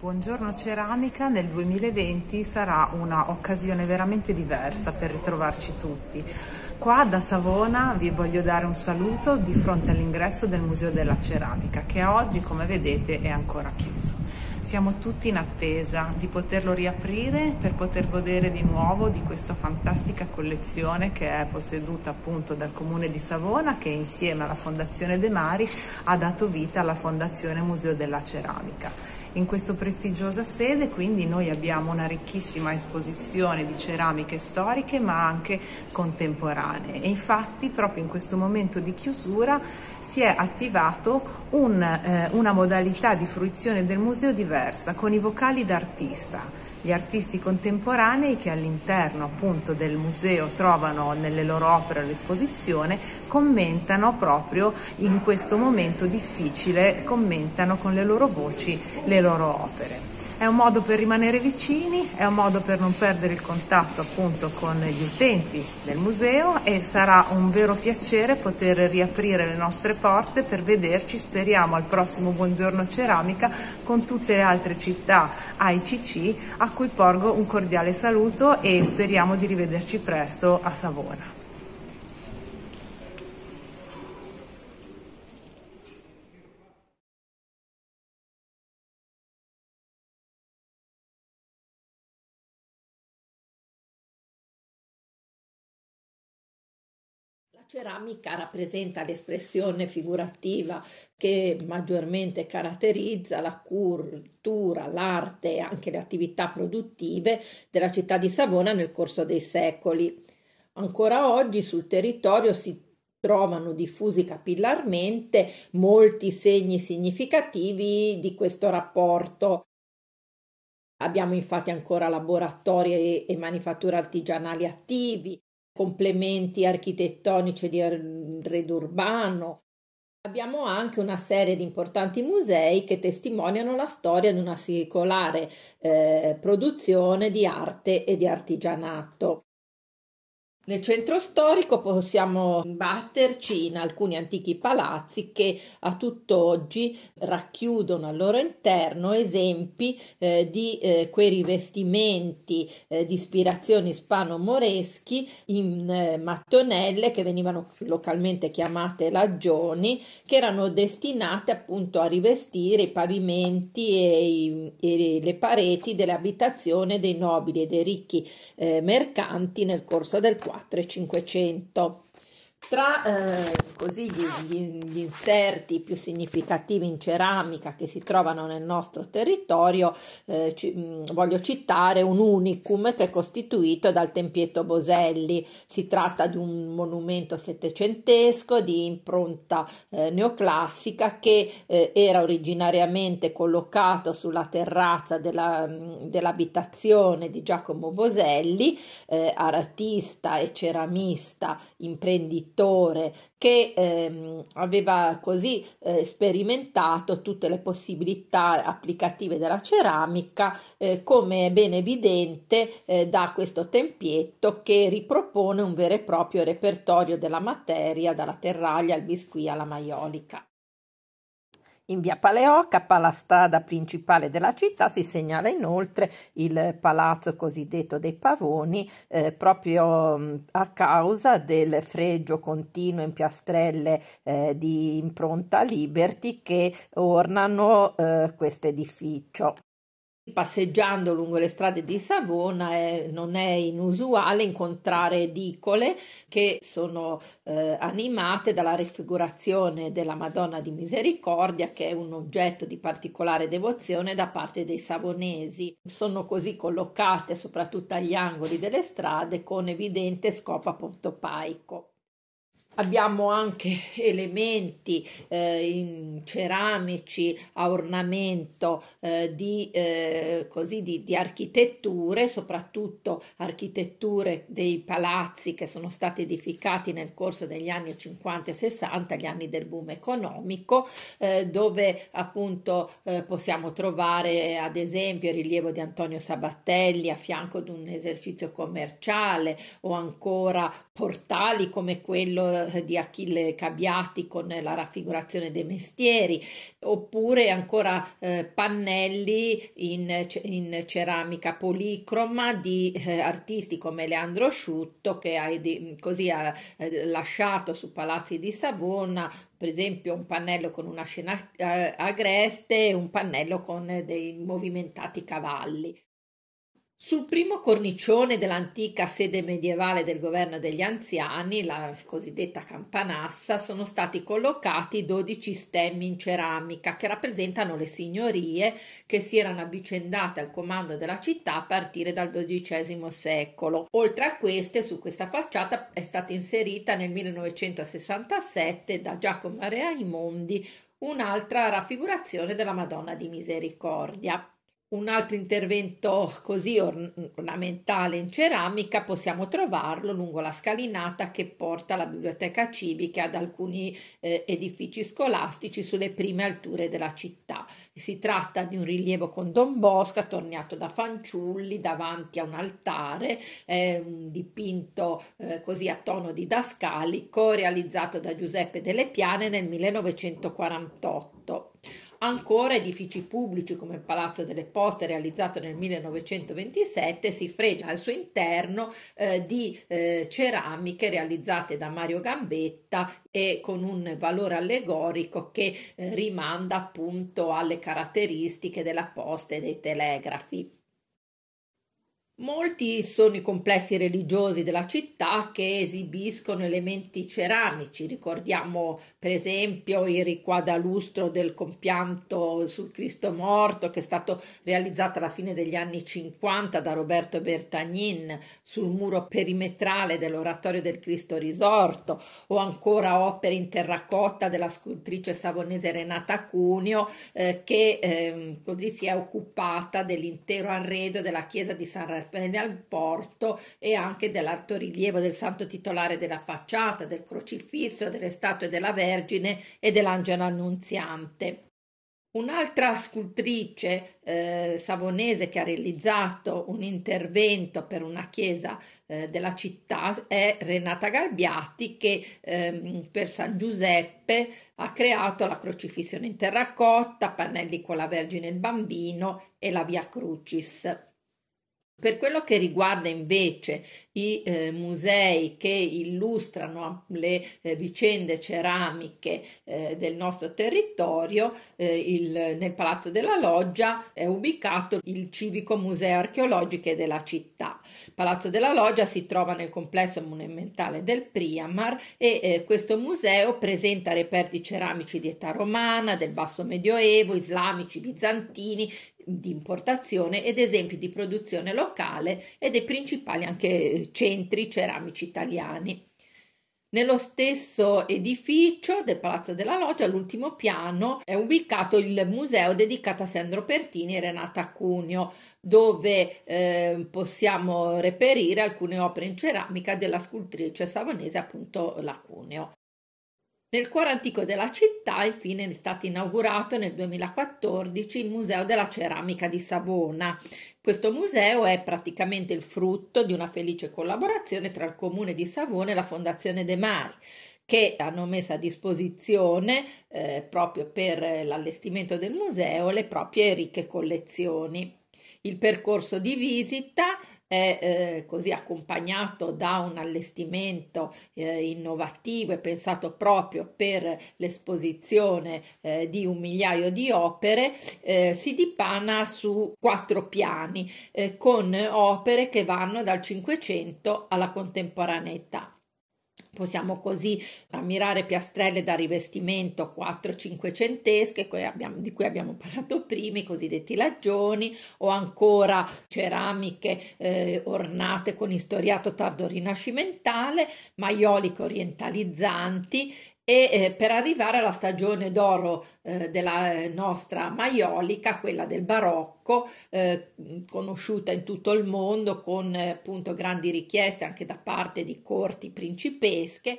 Buongiorno Ceramica nel 2020 sarà un'occasione veramente diversa per ritrovarci tutti. Qua da Savona vi voglio dare un saluto di fronte all'ingresso del Museo della Ceramica che oggi come vedete è ancora chiuso stiamo tutti in attesa di poterlo riaprire per poter godere di nuovo di questa fantastica collezione che è posseduta appunto dal Comune di Savona che insieme alla Fondazione De Mari ha dato vita alla Fondazione Museo della Ceramica in questa prestigiosa sede, quindi noi abbiamo una ricchissima esposizione di ceramiche storiche ma anche contemporanee e infatti proprio in questo momento di chiusura si è attivato un, eh, una modalità di fruizione del museo diversa con i vocali d'artista gli artisti contemporanei che all'interno appunto del museo trovano nelle loro opere all'esposizione commentano proprio in questo momento difficile, commentano con le loro voci le loro opere. È un modo per rimanere vicini, è un modo per non perdere il contatto appunto con gli utenti del museo e sarà un vero piacere poter riaprire le nostre porte per vederci, speriamo al prossimo Buongiorno Ceramica con tutte le altre città AICC a cui porgo un cordiale saluto e speriamo di rivederci presto a Savona. La ceramica rappresenta l'espressione figurativa che maggiormente caratterizza la cultura, l'arte e anche le attività produttive della città di Savona nel corso dei secoli. Ancora oggi sul territorio si trovano diffusi capillarmente molti segni significativi di questo rapporto. Abbiamo infatti ancora laboratori e, e manifatture artigianali attivi, complementi architettonici di arredo urbano. Abbiamo anche una serie di importanti musei che testimoniano la storia di una circolare eh, produzione di arte e di artigianato. Nel centro storico possiamo batterci in alcuni antichi palazzi che a tutt'oggi racchiudono al loro interno esempi eh, di eh, quei rivestimenti eh, di ispirazioni ispano-moreschi in eh, mattonelle che venivano localmente chiamate lagioni, che erano destinate appunto a rivestire i pavimenti e, i, e le pareti delle abitazioni dei nobili e dei ricchi eh, mercanti nel corso del 4 4.500. Tra eh, così gli, gli, gli, inserti più significativi in ceramica che si trovano nel nostro territorio, eh, ci, mh, mm, voglio citare un unicum che è costituito dal Tempietto Boselli. Si tratta di un monumento settecentesco di impronta eh, neoclassica che eh, era originariamente collocato sulla terrazza della, mh, mm, dell'abitazione di Giacomo Boselli, eh, artista e ceramista imprenditore scrittore che ehm, aveva così eh, sperimentato tutte le possibilità applicative della ceramica, eh, come è ben evidente eh, da questo tempietto che ripropone un vero e proprio repertorio della materia, dalla terraglia al biscuit alla maiolica. In via Paleocapa, la strada principale della città, si segnala inoltre il palazzo cosiddetto dei Pavoni, eh, proprio mm, a causa del fregio continuo in piastrelle eh, di impronta Liberty che ornano eh, questo edificio passeggiando lungo le strade di Savona è, non è inusuale incontrare edicole che sono eh, animate dalla raffigurazione della Madonna di Misericordia che è un oggetto di particolare devozione da parte dei savonesi. Sono così collocate soprattutto agli angoli delle strade con evidente scopo appunto paico. Abbiamo anche elementi eh, in ceramici a ornamento eh, di, eh, così, di, di, architetture, soprattutto architetture dei palazzi che sono stati edificati nel corso degli anni 50 e 60, gli anni del boom economico, eh, dove appunto eh, possiamo trovare ad esempio il rilievo di Antonio Sabattelli a fianco di un esercizio commerciale o ancora portali come quello eh, di Achille Cabiati con la raffigurazione dei mestieri, oppure ancora eh, pannelli in, in, ceramica policroma di eh, artisti come Leandro Sciutto che ha, mm, così ha eh, lasciato su Palazzi di Savona per esempio un pannello con una scena eh, agreste e un pannello con dei movimentati cavalli. Sul primo cornicione dell'antica sede medievale del governo degli anziani, la cosiddetta campanassa, sono stati collocati 12 stemmi in ceramica che rappresentano le signorie che si erano avvicendate al comando della città a partire dal XII secolo. Oltre a queste, su questa facciata è stata inserita nel 1967 da Giacomo Reaimondi un'altra raffigurazione della Madonna di Misericordia. Un altro intervento così ornamentale in ceramica possiamo trovarlo lungo la scalinata che porta la biblioteca civica ad alcuni eh, edifici scolastici sulle prime alture della città. Si tratta di un rilievo con Don Bosco attorniato da fanciulli davanti a un altare, eh, un dipinto eh, così a tono didascalico realizzato da Giuseppe Delle Piane nel 1948. Ancora edifici pubblici come il Palazzo delle Poste realizzato nel 1927 si fregia al suo interno eh, di eh, ceramiche realizzate da Mario Gambetta e con un valore allegorico che eh, rimanda appunto alle caratteristiche della posta e dei telegrafi. Molti sono i complessi religiosi della città che esibiscono elementi ceramici, ricordiamo per esempio il riquadalustro del compianto sul Cristo morto che è stato realizzato alla fine degli anni 50 da Roberto Bertagnin sul muro perimetrale dell'oratorio del Cristo risorto o ancora opere in terracotta della scultrice savonese Renata Cuneo eh, che eh, così si è occupata dell'intero arredo della chiesa di San Raffaele al, eh, al porto e anche dell'artorilievo del santo titolare della facciata, del crocifisso, delle statue della Vergine e dell'angelo annunziante. Un'altra scultrice eh, savonese che ha realizzato un intervento per una chiesa eh, della città è Renata Garbiati che ehm, per San Giuseppe ha creato la crocifissione in terracotta, pannelli con la Vergine e il Bambino e la Via Crucis. Per quello che riguarda invece i eh, musei che illustrano le eh, vicende ceramiche eh, del nostro territorio, eh, il, nel Palazzo della Loggia è ubicato il Civico Museo Archeologico della città. Il Palazzo della Loggia si trova nel complesso monumentale del Priamar e eh, questo museo presenta reperti ceramici di età romana, del basso medioevo, islamici, bizantini, di importazione ed esempi di produzione locale e dei principali anche eh, centri ceramici italiani. Nello stesso edificio del Palazzo della Loggia, all'ultimo piano, è ubicato il museo dedicato a Sandro Pertini e Renata Cuneo, dove eh, possiamo reperire alcune opere in ceramica della scultrice savonese, appunto la Cuneo. Nel cuore antico della città, infine, è stato inaugurato nel 2014 il Museo della Ceramica di Savona. Questo museo è praticamente il frutto di una felice collaborazione tra il Comune di Savona e la Fondazione De Mari che hanno messo a disposizione eh, proprio per l'allestimento del museo le proprie ricche collezioni. Il percorso di visita è eh, così accompagnato da un allestimento eh, innovativo e pensato proprio per l'esposizione eh, di un migliaio di opere, eh, si dipana su quattro piani eh, con opere che vanno dal Cinquecento alla contemporaneità. Possiamo così ammirare piastrelle da rivestimento 4-5 centesche, di cui abbiamo parlato prima, i cosiddetti laggioni, o ancora ceramiche eh, ornate con istoriato tardo rinascimentale, maioliche orientalizzanti e eh, per arrivare alla stagione d'oro eh, della eh, nostra maiolica, quella del barocco, eh, conosciuta in tutto il mondo con eh, appunto grandi richieste anche da parte di corti principesche,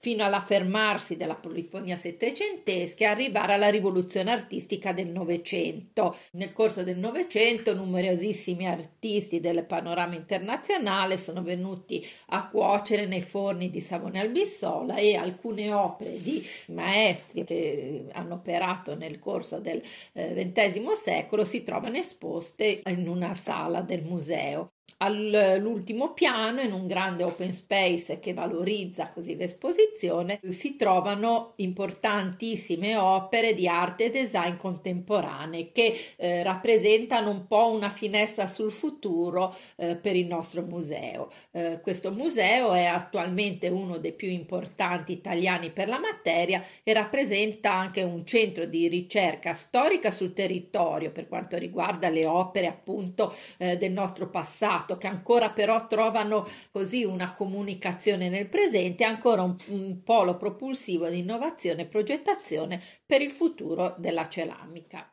fino all'affermarsi della polifonia settecentesca e arrivare alla rivoluzione artistica del Novecento. Nel corso del Novecento numerosissimi artisti del panorama internazionale sono venuti a cuocere nei forni di Savone Albissola e alcune opere di maestri che hanno operato nel corso del XX eh, secolo si trovano esposte in una sala del museo. All'ultimo piano, in un grande open space che valorizza così l'esposizione, si trovano importantissime opere di arte e design contemporanee che eh, rappresentano un po' una finestra sul futuro eh, per il nostro museo. Eh, questo museo è attualmente uno dei più importanti italiani per la materia e rappresenta anche un centro di ricerca storica sul territorio per quanto riguarda le opere appunto eh, del nostro passato passato che ancora però trovano così una comunicazione nel presente, ancora un, un polo propulsivo di innovazione e progettazione per il futuro della ceramica.